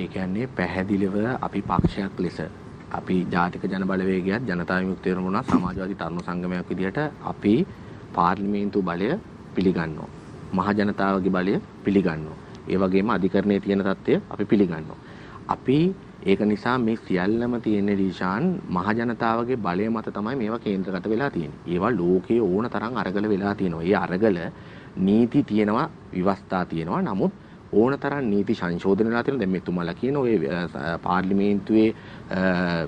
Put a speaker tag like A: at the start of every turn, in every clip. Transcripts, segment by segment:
A: ඒ කියන්නේ පැහැදිලිව අපි පක්ෂයක් ලෙස අපි ජාතික ජන බලවේගයත් ජනතා විමුක්ති පෙරමුණ සමාජවාදී තරුණ සංගමයක් විදිහට අපි පාර්ලිමේන්තු බලය පිළිගන්නවා. මහ ජනතාවගේ බලය පිළිගන්නවා. ඒ වගේම අධිකරණයේ තියෙන தත්ත්වය අපි පිළිගන්නවා. අපි ඒක නිසා මේ සියල්ලම තියෙන ඩිෂාන් මහ ජනතාවගේ බලය මත තමයි මේවා කේන්ද්‍රගත වෙලා තියෙන්නේ. ඒවා ලෝකයේ ඕන තරම් අරගල වෙලා තියෙනවා. ඒ අරගල නීති තියෙනවා, විවස්ථා තියෙනවා. නමුත් ඕන තරම් නීති සංශෝධන වෙලා තියෙනවා. දැන් මෙතුමාලා කියන ඔය පාර්ලිමේන්තුවේ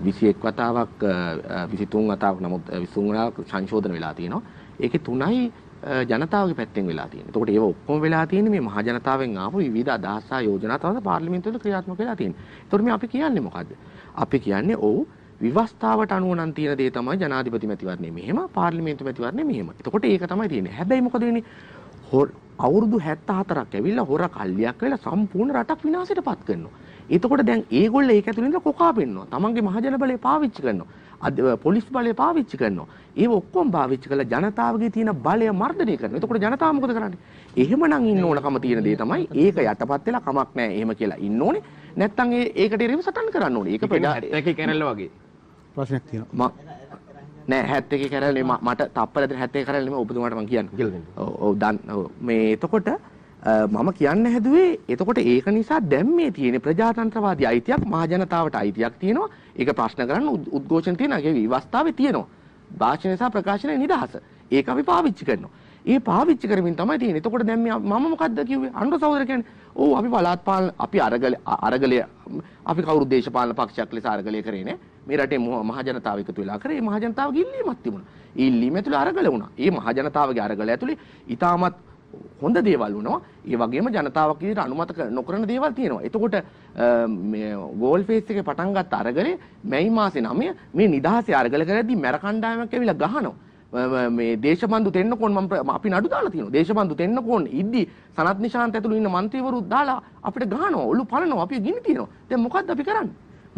A: 21 වතාවක් 23 වතාවක් නමුත් 23 වතාවක් සංශෝධන වෙලා තියෙනවා. ඒකේ තුනයි ජනතාවගේ පැත්තෙන් වෙලා තියෙන්නේ. එතකොට ඒව ඔක්කොම වෙලා තියෙන්නේ මේ මහ ජනතාවෙන් ආපු විවිධ අදහස් ආ යෝජනා තමයි පාර්ලිමේන්තුවේ ක්‍රියාත්මක වෙලා තියෙන්නේ. එතකොට මේ අපි කියන්නේ මොකද්ද? අපි කියන්නේ ඔව් විවස්ථාවට අනුව නම් තියෙන දේ තමයි ජනාධිපති මැතිවරණය මෙහෙම පාර්ලිමේන්තු මැතිවරණය මෙහෙම. එතකොට ඒක තමයි තියෙන්නේ. හැබැයි මොකද වෙන්නේ? අවුරුදු 74ක් ඇවිල්ලා හොර කල්ලියක් වෙලා සම්පූර්ණ රටක් විනාශයට පත් කරනවා. එතකොට දැන් ඒගොල්ලෝ ඒක ඇතුළේ ඉඳලා කොකා පෙන්නවා. තමන්ගේ මහජන බලය පාවිච්චි කරනවා. අද පොලිස් බලය පාවිච්චි කරනවා. ඒව ඔක්කොම පාවිච්චි කරලා ජනතාවගේ තියෙන බලය මර්ධනය කරනවා. එතකොට ජනතාව මොකද කරන්නේ? එහෙමනම් ඉන්න ඕනකම තියෙන දේ තමයි ඒක යටපත් වෙලා කමක් නැහැ. එහෙම කියලා ඉන්න ඕනේ. නැත්තම් ඒකට රිව සටන් කරන්න ඕනේ. ඒක ප්‍රජා ඒක කැනල්ල වගේ ප්‍රශ්නයක් තියෙනවා. නෑ 71 කරලා නෙමෙයි මට තප්පර ඇතුළේ 71 කරලා නෙමෙයි ඔබතුමාට මම කියන්නේ. ඔව් ඔව් දන් ඔව් මේ එතකොට මම කියන්න හැදුවේ එතකොට ඒක නිසා දැන් මේ තියෙන ප්‍රජාතන්ත්‍රවාදී අයිතියක් මහජනතාවට අයිතියක් තියෙනවා. ඒක ප්‍රශ්න කරන්න උද්ඝෝෂණ තියෙනවා. ඒක විවස්ථාවේ තියෙනවා. භාෂණ සහ ප්‍රකාශනයේ නිදහස. ඒක අපි පාවිච්චි කරනවා. ඒ පාවිච්චි කරමින් තමයි තියෙන්නේ. එතකොට දැන් මම මොකද්ද කිව්වේ? අනුර සහෝදර කියන්නේ, "ඔව් අපි පළාත් පාලන අපි අරගල අරගලය අපි කවුරු දේශපාලන පක්ෂයක් ලෙස අරගලය කරේ නේ." මේ රටේ මහජනතාව එකතු වෙලා කරේ මහජනතාවගේ ඉල්ලීමක් තිබුණා. ඒ ඉල්ලීම ඇතුළේ අරගල වුණා. ඒ මහජනතාවගේ අරගල ඇතුළේ ඊටමත් හොඳ දේවල් වුණා. ඒ වගේම ජනතාවක් විදිහට අනුමත නොකරන දේවල් තියෙනවා. එතකොට මේ ගෝල් ෆේස් එකේ පටන් ගත්ත අරගලේ මැයි මාසේ 9 මේ නිදහසේ අරගල කරද්දී මැර කණ්ඩායමක් ඇවිල්ලා ගහනවා. මේ දේශබන්දු තෙන්නකෝන් මම අපි නඩු දාලා තියෙනවා. දේශබන්දු තෙන්නකෝන් ඉද්දි සනත් නිශාන්ත ඇතුළු ඉන්න മന്ത്രിවරුත් දාලා අපිට ගහනවා. ඔලු පනනවා. අපි ගිනි තියනවා. දැන් මොකද්ද අපි කරන්නේ?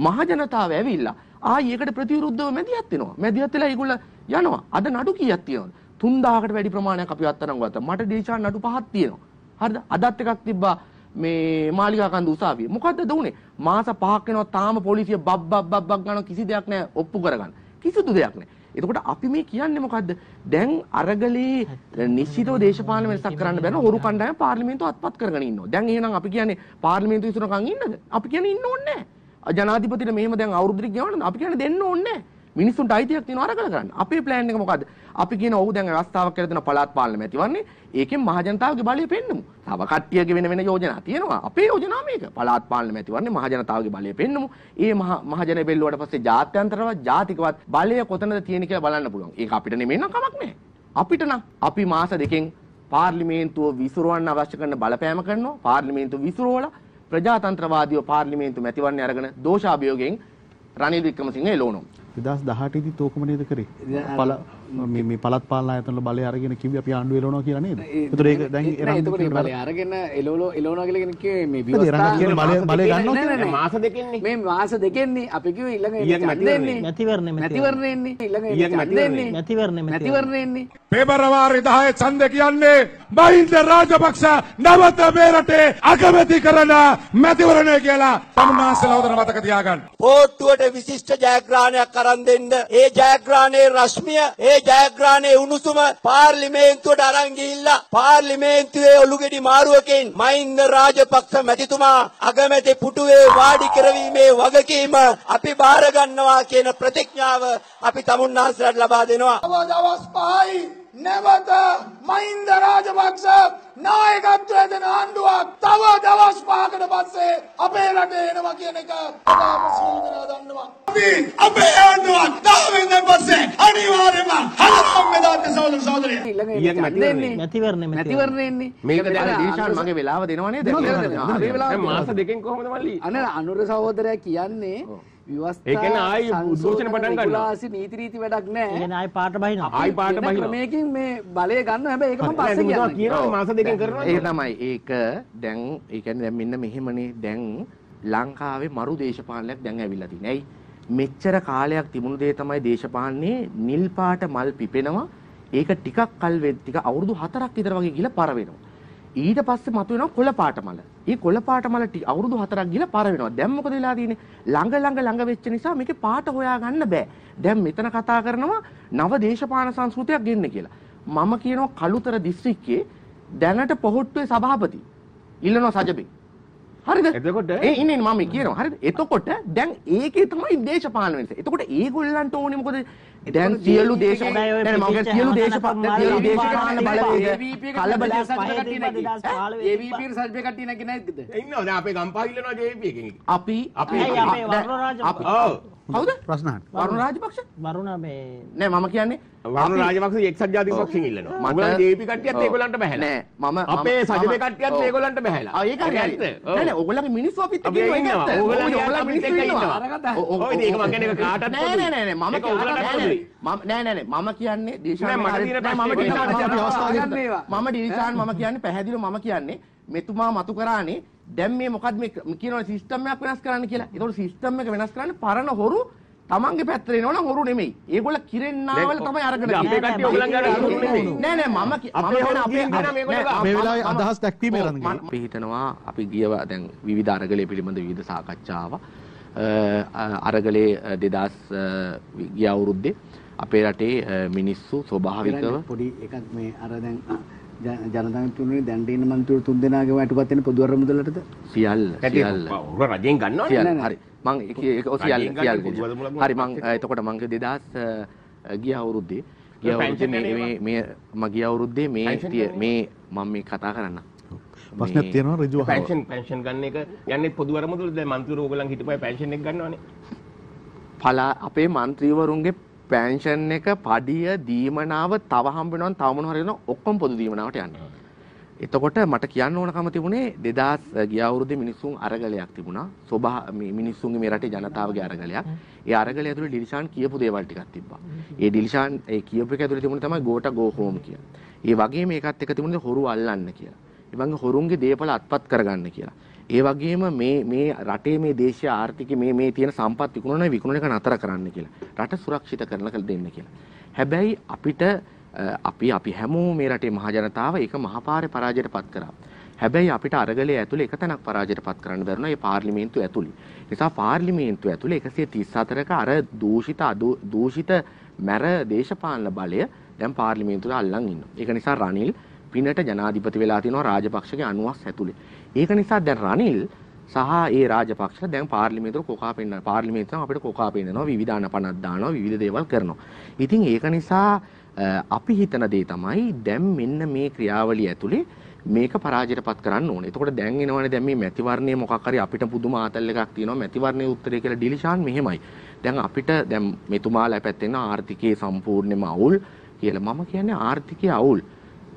A: මහජනතාව ඇවිල්ලා ආයි ඒකට ප්‍රතිවිරුද්ධව මැදිහත් වෙනවා. මැදිහත් වෙලා ඒගොල්ල යනවා. අද නඩු කීයක් තියෙනවද? 3000කට වැඩි ප්‍රමාණයක් අපි අත්අඩංගු ගත්තා. මට දේශා නඩු පහක් තියෙනවා. හරිද? අදත් එකක් තිබ්බා මේ මාලිකා කන්ද උසාවියේ. මොකද්ද දුනේ? මාස පහක් වෙනවා තාම පොලිසිය බබ් බබ් බබ් බබ් ගන්න කිසි දෙයක් නැහැ ඔප්පු කරගන්න. කිසිදු දෙයක් නැහැ. එතකොට අපි මේ කියන්නේ මොකද්ද? දැන් අරගලේ නිශ්චිතව දේශපාලන වෙනසක් කරන්න බැන හොරු කණ්ඩායම පාර්ලිමේන්තුව අත්පත් කරගෙන ඉන්නවා. දැන් එහෙනම් අපි කියන්නේ පාර්ලිමේන්තුව ඉස්සරහන් ඉන්නද? අපි කියන්නේ ඉන්න ඕනේ නැහැ. ජනාධිපතිට මෙහෙම දැන් අවුරුද්දට කියවන්න අපි කියන්නේ දෙන්න ඕනේ මිනිස්සුන්ට අයිතියක් තියෙනවා අරගෙන කරන්න. අපේ ප්ලෑන් එක මොකද්ද? අපි කියන ඔව් දැන් අවස්ථාවක් කියලා දෙන පළාත් පාලන මැතිවන්නේ. ඒකෙන් මහජනතාවගේ බලය පෙන්නමු. තව කට්ටියගේ වෙන වෙන යෝජනා තියෙනවා. අපේ යෝජනා මේක. පළාත් පාලන මැතිවන්නේ මහජනතාවගේ බලය පෙන්නමු. ඒ මහජන බෙල්ලුවට පස්සේ ජාත්‍යන්තරවත් ජාතිකවත් බලය කොතනද තියෙන කියලා බලන්න පුළුවන්. ඒක අපිට නෙමෙයි නම් කමක් නැහැ. අපිට නම් අපි මාස දෙකෙන් පාර්ලිමේන්තුව විසිරවන්න අවශ්‍ය කරන බලපෑම කරනවා. පාර්ලිමේන්තුව විසිරුවලා ප්‍රජාතන්ත්‍රවාදීව පාර්ලිමේන්තු මැතිවරණය අරගෙන දෝෂාභියෝගයෙන් රනිල් වික්‍රමසිංහ එළවණු 2018 දී තෝකම නේද කරේ මේ මේ පළත් පාලන ආයතන වල බලය අරගෙන කිව්වේ අපි ආණ්ඩුව එලවනවා කියලා නේද? ඒතර ඒක දැන් එරන් ඒතකොට මේ බලය අරගෙන එලවලෝ එලවනවා කියලා කියන්නේ මේ විවස්ථා බලය බලය ගන්නවා කියන්නේ මාස දෙකෙන්නේ. මේ මාස දෙකෙන්නේ අපි කිව්වේ ඊළඟ ඒක නැතිවෙන්නේ. නැතිවරණේ නැතිවරණේ එන්නේ. ඊළඟ ඒක නැතිවෙන්නේ. නැතිවරණේ නැතිවරණේ එන්නේ. පෙබරවාරි 10 ඡන්ද කියන්නේ මහින්ද රාජපක්ෂ නවත මේ රටේ අගමැති කරන මැතිවරණය කියලා තමුනාසලවදන මතක තියාගන්න. පොට්ටුවට විශිෂ්ට ජයග්‍රහණයක් අරන් දෙන්න. ඒ ජයග්‍රහණයේ රශ්මිය ඒ ඒ ජයග්‍රහණයේ උණුසුම පාර්ලිමේන්තුවට අරන් ගිහිල්ලා පාර්ලිමේන්තුවේ ඔලුගෙඩි මාරුවකින් මහින්ද රාජපක්ෂ මැතිතුමා අගමැති පුටුවේ වාඩි කරවීමේ වගකීම අපි බාර ගන්නවා කියන ප්‍රතිඥාව අපි තමුන්නාන්සලට ලබා දෙනවා. දවස් 5යි නැවත මහින්ද රාජපක්ෂ නායකත්වය දෙන ආණ්ඩුවක් තව දවස් 5කට පස්සේ අපේ රටේ එනවා කියන එක අපි සිල් කරලා දන්නවා. අපි අපේ ආණ්ඩුවක් 10 වෙනිදා පස්සේ අනිවාර්යයෙන්ම මගේ වෙලාව දෙනවනේ මාස දෙකෙන් කොහොමද මල්ලි අන අනුර සහෝදරයා කියන්නේ ඒකන ආයි සූචන පටන් ගන්න ආසි නීති රීති වැඩක් නැහැ එන ආයි පාට බහින ආයි පාට බහින මේකෙන් මේ බලය ගන්න හැබැයි ඒක මම පස්සේ කියනවා කියනවා මාස දෙකෙන් කරනවා ඒ තමයි ඒක දැන් ඒ කියන්නේ දැන් මෙන්න මෙහෙමනේ දැන් ලංකාවේ මරු දේශපාලනයක් දැන් ඇවිල්ලා තියෙනවා. ඇයි? මෙච්චර කාලයක් තිබුණු දේ තමයි දේශපාලනේ නිල් පාට මල් පිපෙනවා ඒක ටිකක් කල් වෙද්දී අවුරුදු 4ක් විතර වගේ ගිහලා පර වෙනවා. ඊට පස්සේ මතුවෙනවා කොළ පාටමල. ඒ කොළ පාටමල ටි අවුරුදු 4ක් ගිහලා පර වෙනවා. දැන් මොකද වෙලා තියෙන්නේ? ළඟ ළඟ ළඟ වෙච්ච නිසා මේකේ පාට හොයාගන්න බෑ. දැන් මෙතන කතා කරනවා නව දේශපාලන සංස්කෘතියක් ගෙන්න කියලා. මම කියනවා කළුතර දිස්ත්‍රික්කයේ දැනට පොහොට්ටුවේ සභාපති ඉල්ලනවා සජබේ. හරිද? එතකොට ඒ ඉන්නේ මම කියනවා. හරිද? එතකොට දැන් ඒකේ තමයි දේශපාලන වෙනස. එතකොට ඒගොල්ලන්ට ඕනේ මොකද දැන් සියලු දේශ දැන් මම කියන්නේ සියලු දේශපාලන සියලු දේශපාලන බලවේග කලබල JVP ට සජ්බේ කට්ටිය නැගිනේ නැද්ද ඉන්නවා දැන් අපේ ගම්පහ ඉල්ලනවා JVP එකෙන් අපි අපි කවුද ප්‍රශ්න අහන්න වරුණ රාජපක්ෂ වරුණ මේ නෑ මම කියන්නේ වරුණ රාජපක්ෂ එක්සත් ජාතික පක්ෂයෙන් ඉල්ලනවා මම JVP කට්ටියත් ඒගොල්ලන්ට බහැලා නෑ මම අපේ සජ්බේ කට්ටියත් ඒගොල්ලන්ට බහැලා ආ ඒක හරියට නෑ නෑ ඕගොල්ලන්ගේ මිනිස්සු අපිත් එක්ක ඉන්නවා ඕගොල්ලෝ අපිත් එක්ක ඉන්නවා අරකට ඔය ඒක මම කියන්නේ කාටත් නෑ නෑ නෑ මම මම නෑ නෑ නෑ මම කියන්නේ දිලිෂාන් මම දිලිෂාන් මම කියන්නේ පැහැදිලිව මම කියන්නේ මෙතුමා මතු කරානේ දැන් මේ මොකද්ද මේ කියනවා සිස්ටම් එකක් වෙනස් කරන්න කියලා. ඒතකොට සිස්ටම් එක වෙනස් කරන්නේ පරණ හොරු තමන්ගේ පැත්තට එනවනම් හොරු නෙමෙයි. ඒගොල්ල කිරෙන්නාවල තමයි අරගෙන තියෙන්නේ. අපේ කට්ටිය ඔයගලන් ගාන හොරු නෙමෙයි. නෑ නෑ මම මම අපේ මේ වෙලාවේ අදහස් දක්වීමේ රඳගන්න. පිහිටනවා අපි ගියව දැන් විවිධ අරගලයේ පිළිබඳ විවිධ සාකච්ඡා ආවා. අරගලේ දෙදස් ගිය අවුරුද්දේ අපේ රටේ මිනිස්සු ස්වභාවිකව පොඩි එකක් මේ අර දැන් ජනතන්තුනේ දැන්ටේන මන්තුරු තුන් දෙනාගේ වැටපත් වෙන පොදු අරමුදලටද සියල්ල සියල්ල උර රජෙන් ගන්නවනේ හරි මං ඒක ඔය සියල්ල සියල්ල හරි මං එතකොට මං 2000 ගිය අවුරුද්දේ
B: ගිය අවුරුද්දේ මේ
A: මේ මගේ අවුරුද්දේ මේ මේ මම මේ කතා කරන්නම් ප්‍රශ්නයක් තියෙනවා ඍජුව අහව. පෙන්ෂන් පෙන්ෂන් ගන්න එක යන්නේ පොදු අරමුදල දැන් മന്ത്രിවරු ඕගලන් හිටපුවා පෙන්ෂන් එක ගන්නවනේ. පලා අපේ മന്ത്രിවරුන්ගේ පෙන්ෂන් එක පඩිය දීමනාව තව හම්බ වෙනවා තව මොන හරි වෙනවා ඔක්කොම පොදු දීමනාවට යන්නේ. එතකොට මට කියන්න ඕනකම තිබුණේ 2000 ගිය අවුරුද්දේ මිනිසුන් අරගලයක් තිබුණා. සෝභා මිනිසුන්ගේ මේ රටේ ජනතාවගේ අරගලයක්. ඒ අරගලය ඇතුළේ ඩිලිෂාන් කියපු දේවල් ටිකක් තිබ්බා. ඒ ඩිලිෂාන් ඒ කියපු එක ඇතුළේ තිබුණේ තමයි ගෝට ගෝ හෝම් කියලා. ඒ වගේම ඒකත් එක තිබුණේ හොරු අල්ලන්න කියලා. එවගේ හොරුන්ගේ දේපල අත්පත් කරගන්න කියලා. ඒ වගේම මේ මේ රටේ මේ දේශීය ආර්ථිකයේ මේ මේ තියෙන සම්පත් විකුණන විකුණන එක නතර කරන්න කියලා. රට සුරක්ෂිත කරලා දෙන්න කියලා. හැබැයි අපිට අපි අපි හැමෝම මේ රටේ මහජනතාව ඒක මහපාරේ පරාජයට පත් කරා. හැබැයි අපිට අරගලයේ ඇතුලේ එක තැනක් පරාජයට පත් කරන්න බැරුණා ඒ පාර්ලිමේන්තුව ඇතුලේ. නිසා පාර්ලිමේන්තුව ඇතුලේ 134ක අර දූෂිත දූෂිත මැර දේශපාලන බලය දැන් පාර්ලිමේන්තුවට අල්ලන් ඉන්නවා. ඒක නිසා රනිල් පිනට ජනාධිපති වෙලා තිනවා රාජපක්ෂගේ 90ක් ඇතුලේ. ඒක නිසා දැන් රනිල් සහ ඒ රාජපක්ෂ දැන් පාර්ලිමේන්තුවට කොකා පෙන්නන පාර්ලිමේන්තුවෙන් අපිට කොකා පෙන්නනවා විවිධ අනපනක් දානවා විවිධ දේවල් කරනවා. ඉතින් ඒක නිසා අපි හිතන දේ තමයි දැන් මෙන්න මේ ක්‍රියාවලිය ඇතුලේ මේක පරාජයටපත් කරන්න ඕනේ. එතකොට දැන් එනවනේ දැන් මේ මැතිවර්ණයේ මොකක් හරි අපිට පුදුම ආතල් එකක් තියෙනවා. මැතිවර්ණයේ උත්තරේ කියලා ඩිලිෂාන් මෙහෙමයි. දැන් අපිට දැන් මෙතුමාලා පැත්තේ ආර්ථිකයේ සම්පූර්ණයෙන්ම අවුල් කියලා මම කියන්නේ ආර්ථිකයේ අවුල්.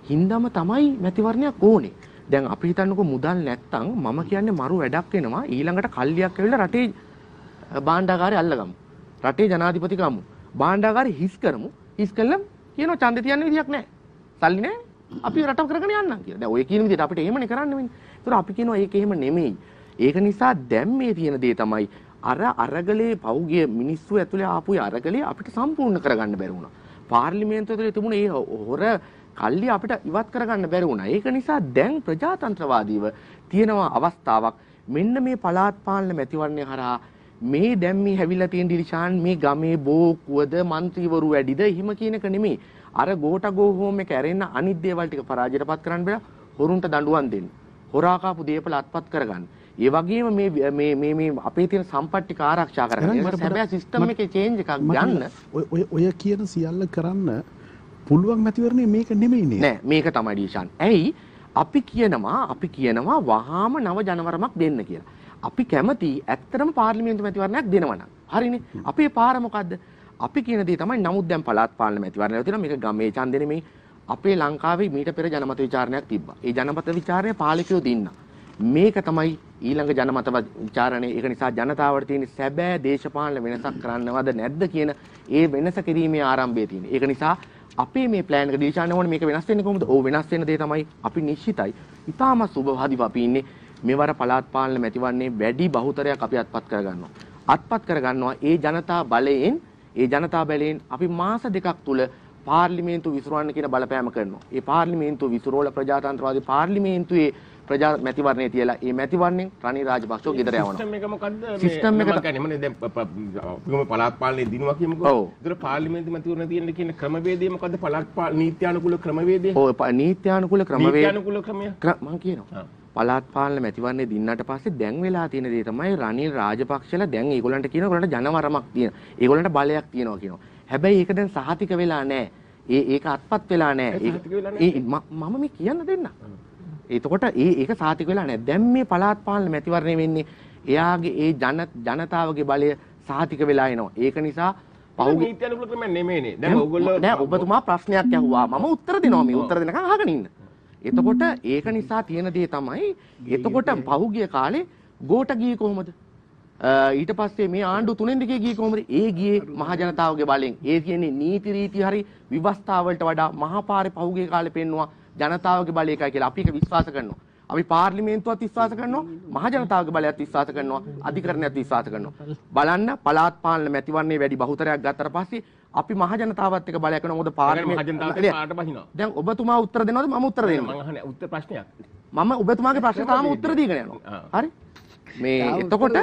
A: හින්දාම තමයි මැතිවරණයක් ඕනේ. දැන් අපි හිතන්නකෝ මුදල් නැත්තම් මම කියන්නේ මරු වැඩක් වෙනවා ඊළඟට කල්ලියක් ඇවිල්ලා රටේ භාණ්ඩාගාරය අල්ලගමු. රටේ ජනාධිපති ගමු. භාණ්ඩාගාරය හිස් කරමු. හිස් කළම කියනවා ඡන්දේ තියන්න විදියක් නැහැ. සල්ලි නැහැ. අපි රටක් කරගෙන යන්නම් කියලා. දැන් ඔය කියන විදිහට අපිට එහෙමනේ කරන්න වෙන්නේ. ඒතර අපි කියනවා ඒක එහෙම නෙමෙයි. ඒක නිසා දැන් මේ තියෙන දේ තමයි අර අරගලේ පෞගිය මිනිස්සු ඇතුලේ ආපු අරගලේ අපිට සම්පූර්ණ කරගන්න බැරි වුණා. පාර්ලිමේන්තුව ඇතුලේ තිබුණ ඒ හොර කල්ලි අපිට ඉවත් කරගන්න බැරි වුණා. ඒක නිසා දැන් ප්‍රජාතන්ත්‍රවාදීව තියෙනවා අවස්ථාවක් මෙන්න මේ පළාත් පාලන මැතිවරණය හරහා මේ දැන් මේ හැවිලා තියෙන ඩිලිෂාන් මේ ගමේ බෝකුවද മന്ത്രിවරු වැඩිද එහෙම කියන එක නෙමෙයි. අර ගෝටගෝ හෝම් එක ඇරෙන්න අනිත් දේවල් ටික පරාජයටපත් කරන්න බෑ. හොරුන්ට දඬුවම් දෙන්න. හොරා කාපු දේපල අත්පත් කරගන්න. ඒ වගේම මේ මේ මේ මේ අපේ තියෙන සම්පත්තික ආරක්ෂා කරගන්න. හැබැයි සිස්ටම් එකේ චේන්ජ් එකක් ගන්න. ඔය ඔය කියන සියල්ල කරන්න පුළුවන් මැතිවරණය මේක නෙමෙයිනේ. නෑ මේක තමයි ඩීෂාන්. ඇයි අපි කියනවා අපි කියනවා වහාම නව ජනවරමක් දෙන්න කියලා. අපි කැමති ඇත්තටම පාර්ලිමේන්තු මැතිවරණයක් දෙනවා නම්. හරිනේ. අපේ පාර මොකද්ද? අපි කියන දේ තමයි නමුත් දැන් පළාත් පාලන මැතිවරණය තියෙනවා මේක ගමේ ඡන්දෙ නෙමෙයි. අපේ ලංකාවේ මීට පෙර ජනමත විචාරණයක් තිබ්බා. ඒ ජනමත විචාරණය පාලකයෝ දෙන්න. මේක තමයි ඊළඟ ජනමත විචාරණය. ඒක නිසා ජනතාවට තියෙන සැබෑ දේශපාලන වෙනසක් කරන්නවද නැද්ද කියන ඒ වෙනස කිරීමේ ආරම්භය තියෙන. ඒක නිසා අපේ මේ ප්ලෑන් එක දිවිචාන වුණ මේක වෙනස් වෙන්නේ කොහොමද? ඕ වෙනස් වෙන දේ තමයි අපි නිශ්චිතයි. ඊටාම සුබවාදීව අපි ඉන්නේ මෙවර පළාත් පාලන මැතිවන්නේ වැඩි බහුතරයක් අපි අත්පත් කරගන්නවා. අත්පත් කරගන්නවා ඒ ජනතා බලයෙන් ඒ ජනතා බලයෙන් අපි මාස දෙකක් තුල පාර්ලිමේන්තු විසිරවන්න කියන බලපෑම කරනවා. ඒ පාර්ලිමේන්තුව විසිරෝල ප්‍රජාතන්ත්‍රවාදී පාර්ලිමේන්තුවේ ප්‍රජා මැතිවරණයේ තියලා ඒ මැතිවරණයෙන් රනිල් රාජපක්ෂව ගෙදර යවනවා. සිස්ටම් එක මොකද්ද? සිස්ටම් එක තමයි මම දැන් අපිම පළාත් පාලනේ දිනුවා කියමුකෝ. ඒතර පාර්ලිමේන්තු මැතිවරණ තියෙන කියන ක්‍රමවේදය මොකද්ද? පළාත් නීත්‍යානුකූල ක්‍රමවේදය. ඔව් නීත්‍යානුකූල ක්‍රමවේදය. නීත්‍යානුකූල ක්‍රමය. මම කියනවා. පළාත් පාලන මැතිවරණය දින්නට පස්සේ දැන් වෙලා තියෙන දේ තමයි රනිල් රාජපක්ෂලා දැන් ඒගොල්ලන්ට කියන ඒගොල්ලන්ට ජනවරමක් තියෙන. ඒගොල්ලන්ට බලයක් තියෙනවා කියනවා. හැබැයි ඒක දැන් සහතික වෙලා නැහැ. ඒ ඒක අත්පත් වෙලා නැහැ. මම මේ කියන්න දෙන්නම්. එතකොට ඒ ඒක සාතික වෙලා නැහැ. දැන් මේ පළාත් පාලන මැතිවරණය වෙන්නේ එයාගේ ඒ ජන ජනතාවගේ බලය සාතික වෙලා එනවා. ඒක නිසා පහුගිය නීති අනුකූල ක්‍රමයක් නෙමෙයිනේ. දැන් ඔයගොල්ලෝ නෑ ඔබතුමා ප්‍රශ්නයක් ඇහුවා. මම උත්තර දෙනවා මේ උත්තර දෙනකන් අහගෙන ඉන්න. එතකොට ඒක නිසා තියෙන දේ තමයි එතකොට පහුගිය කාලේ ගෝට ගියේ කොහොමද? ඊට පස්සේ මේ ආණ්ඩු තුනෙන් දෙකේ ගියේ කොහොමද? ඒ ගියේ මහ ජනතාවගේ බලෙන්. ඒ කියන්නේ නීති රීති හරි විවස්ථාවලට වඩා මහපාරේ පහුගිය කාලේ පෙන්නවා ජනතාවගේ බලය එකයි කියලා අපි ඒක විශ්වාස කරනවා. අපි පාර්ලිමේන්තුවත් විශ්වාස කරනවා, මහ ජනතාවගේ බලයත් විශ්වාස කරනවා, අධිකරණයත් විශ්වාස කරනවා. බලන්න පළාත් පාලන මැතිවරණයේ වැඩි බහුතරයක් ගත්තට පස්සේ අපි මහ ජනතාවත් එක්ක බලය කරනවා. මොකද පාර්ලිමේන්තුව දැන් ඔබතුමා උත්තර දෙනවද මම උත්තර දෙනවා? මම අහන්නේ උත්තර ප්‍රශ්නයක්. මම ඔබතුමාගේ ප්‍රශ්න තාම උත්තර දීගෙන යනවා. හරි? මේ එතකොට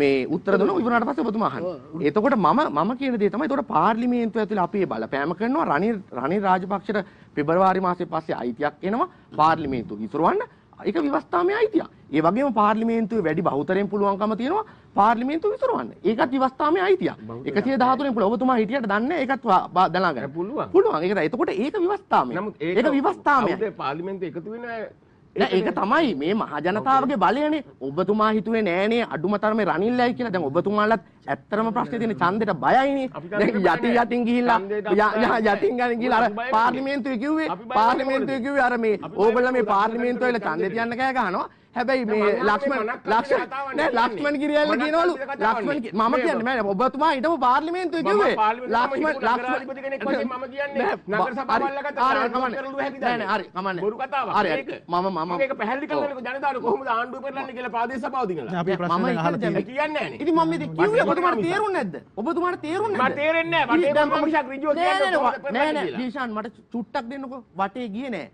A: මේ උත්තර දුන්න ඉවරනට පස්සේ ඔබතුමා අහන්න. එතකොට මම මම කියන දේ තමයි එතකොට පාර්ලිමේන්තුව ඇතුළේ අපි බලපෑම කරනවා රනිල් රනිල් රාජපක්ෂට පෙබරවාරි මාසයේ පස්සේ අයිතියක් එනවා පාර්ලිමේන්තුව විසුරවන්න. ඒක විවස්ථාමයේ අයිතියක්. ඒ වගේම පාර්ලිමේන්තුවේ වැඩි බහුතරයෙන් පුළුවන්කම තියෙනවා පාර්ලිමේන්තුව විසුරවන්න. ඒකත් විවස්ථාමයේ අයිතියක්. 113 පුළුවන්. ඔබතුමා හිටියට දන්නේ ඒකත් දලා ගන්න. පුළුවන්. පුළුවන්. ඒක එතකොට ඒක විවස්ථාමයේ. ඒක විවස්ථාමයේ. පාර්ලිමේන්තුව එකතු වෙන ඒක තමයි මේ මහජනතාවගේ බලයනේ ඔබතුමා හිතුවේ නෑනේ අඩුම තරමේ රනිල්ලයි කියලා දැන් ඔබතුමාලත් ඇත්තරම ප්‍රශ්නේ තියෙන්නේ ඡන්දෙට බයයිනේ. දැන් යටි යටින් ගිහිල්ලා යටින් ගන්න ගිහිල්ලා අර පාර්ලිමේන්තුවේ කිව්වේ පාර්ලිමේන්තුවේ කිව්වේ අර මේ ඕගොල්ලෝ මේ පාර්ලිමේන්තුවේ ඉල ඡන්දෙ තියන්න කෑ ගහනවා. හැබැයි මේ ලක්ෂ්මන් ලක්ෂ්මන් නෑ ලක්ෂ්මන් ගිරියල්ල කියනවලු ලක්ෂ්මන් මම කියන්නේ මම ඔබතුමා හිටපු පාර්ලිමේන්තුවේ කිව්වේ ලක්ෂ්මන් ලක්ෂ්මන් කෙනෙක් වගේ මම කියන්නේ නගර සභාවල් ලකට කරලු හැටි නෑ නෑ හරි කමන්නේ බොරු කතාවක් හරි මම මම මේක පැහැදිලි කරන්න ජනතාවට කොහොමද ආණ්ඩුව පෙරලන්නේ කියලා ප්‍රාදේශ සභාව දිනලා අපි ප්‍රශ්න අහලා තියෙනවා කියන්නේ නෑනේ ඉතින් මම මේ කිව්වේ ඔබතුමාට තේරුන්නේ නැද්ද? ඔබතුමාට තේරුන්නේ නැද්ද? මට තේරෙන්නේ නැහැ. මට තේරෙන්නේ නැහැ. රිජෝ කියන්නේ නෑ නෑ දිශාන් මට චුට්ටක් දෙන්නකෝ. වටේ ගියේ නෑ.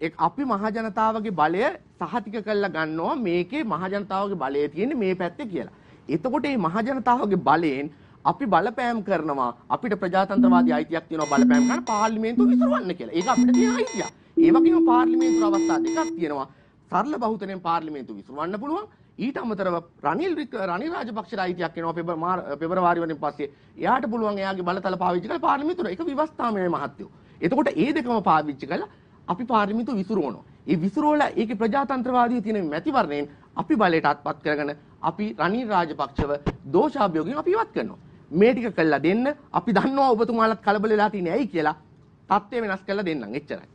A: ඒක අපි මහජනතාවගේ බලය සහතික කරලා ගන්නවා මේකේ මහජනතාවගේ බලය තියෙන්නේ මේ පැත්තේ කියලා. එතකොට මේ මහජනතාවගේ බලයෙන් අපි බලපෑම් කරනවා අපිට ප්‍රජාතන්ත්‍රවාදී අයිතියක් තියෙනවා බලපෑම් කරන්න පාර්ලිමේන්තුව විසඳවන්න කියලා. ඒක අපිට තියෙන අයිතිය. ඒ වගේම පාර්ලිමේන්තුව අවස්ථා දෙකක් තියෙනවා. සරල බහුතරයෙන් පාර්ලිමේන්තුව විසඳවන්න පුළුවන්. ඊට අමතරව රනිල් රනිල් රාජපක්ෂ රාජ්‍යයක් එනවා පෙබරවාරි වලින් පස්සේ. එයාට පුළුවන් එයාගේ බලතල පාවිච්චි කරලා පාර්ලිමේන්තුවට ඒක විවස්ථාමය මහත්යෝ. එතකොට ඒ දෙකම පාවිච්චි කරලා අපි පාර්ලිමේන්තුව විසිරුවනවා. ඒ විසිරුවලා ඒකේ ප්‍රජාතන්ත්‍රවාදී තියෙන මැතිවරණයෙන් අපි බලයට අත්පත් කරගෙන අපි රනිල් රාජපක්ෂව දෝෂාභියෝගයෙන් අපි ඉවත් කරනවා. මේ ටික කළා දෙන්න අපි දන්නවා ඔබතුමාලත් කලබල වෙලා තියෙන්නේ ඇයි කියලා. තත්ත්වය වෙනස් කරලා දෙන්නම් එච්චරයි.